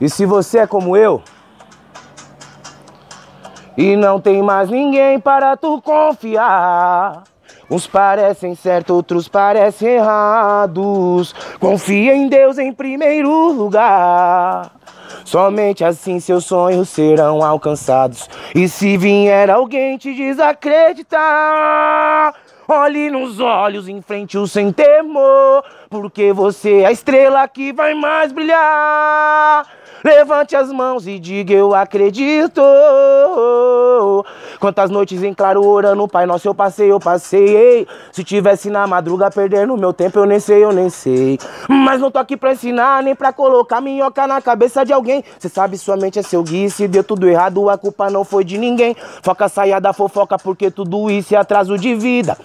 E se você é como eu, e não tem mais ninguém para tu confiar. Uns parecem certo, outros parecem errados. Confia em Deus em primeiro lugar. Somente assim seus sonhos serão alcançados. E se vier alguém te desacreditar, olhe nos olhos, enfrente-o sem temor, porque você é a estrela que vai mais brilhar. Levante as mãos e diga eu acredito. Quantas noites em claro orando, Pai Nosso eu passei, eu passei. Se tivesse na madruga perdendo meu tempo, eu nem sei, eu nem sei. Mas não tô aqui pra ensinar, nem pra colocar minhoca na cabeça de alguém. Cê sabe, sua mente é seu guia, se deu tudo errado, a culpa não foi de ninguém. Foca, saia da fofoca, porque tudo isso é atraso de vida.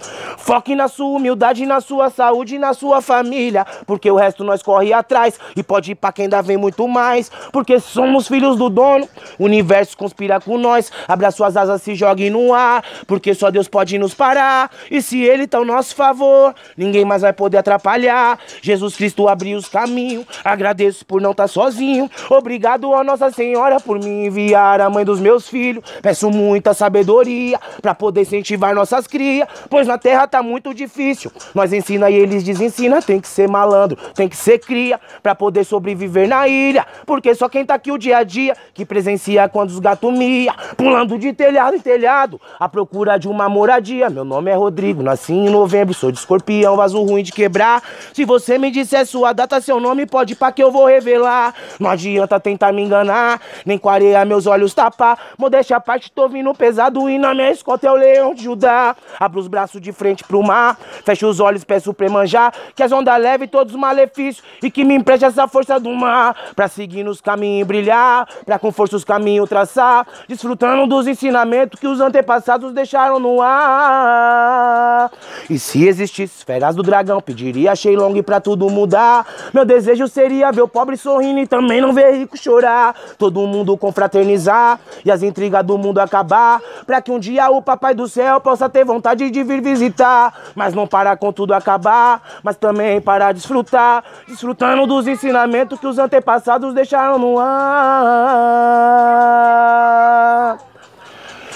Foque na sua humildade, na sua saúde, na sua família. Porque o resto nós corre atrás. E pode ir pra quem ainda vem muito mais. Porque somos filhos do dono. O universo conspira com nós. Abra suas asas, se jogue no ar. Porque só Deus pode nos parar. E se Ele tá ao nosso favor, ninguém mais vai poder atrapalhar. Jesus Cristo abriu os caminhos. Agradeço por não estar tá sozinho. Obrigado a Nossa Senhora por me enviar, a mãe dos meus filhos. Peço muita sabedoria para poder incentivar nossas crias. Pois na terra tá muito difícil. Nós ensina e eles desensina, tem que ser malandro, tem que ser cria para poder sobreviver na ilha, porque só quem tá aqui o dia a dia que presencia quando os gatos mia, pulando de telhado em telhado, à procura de uma moradia. Meu nome é Rodrigo, nasci em novembro, sou de escorpião, vaso ruim de quebrar. Se você me disser sua data, seu nome, pode pra que eu vou revelar. Não adianta tentar me enganar, nem com areia meus olhos tapar. Modéstia a parte, tô vindo pesado e na minha escota é o leão de Judá. Abro os braços de frente pro mar. Fecho os olhos, peço pra manjar. Que as ondas leve todos os malefícios e que me empreste essa força do mar. Pra seguir nos caminhos e brilhar, pra com força os caminhos traçar. Desfrutando dos ensinamentos que os antepassados deixaram no ar. E se existisse feras do dragão, pediria Long pra tudo mudar. Meu desejo seria ver o pobre sorrindo e também não ver rico chorar. Todo mundo confraternizar e as intrigas do mundo acabar. Pra que um dia o papai do céu possa ter vontade de vir visitar mas não parar com tudo acabar, mas também para desfrutar, desfrutando dos ensinamentos que os antepassados deixaram no ar.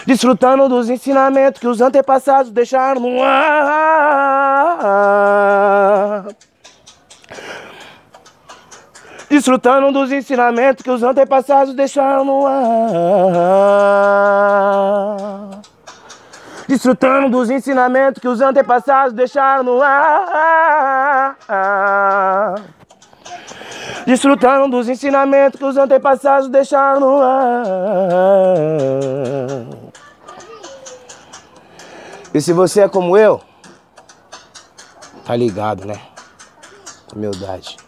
Desfrutando dos ensinamentos que os antepassados deixaram no ar. Desfrutando dos ensinamentos que os antepassados deixaram no ar desfrutando dos ensinamentos que os antepassados deixaram no ar. Desfrutando dos ensinamentos que os antepassados deixaram no ar. E se você é como eu, tá ligado, né? Humildade.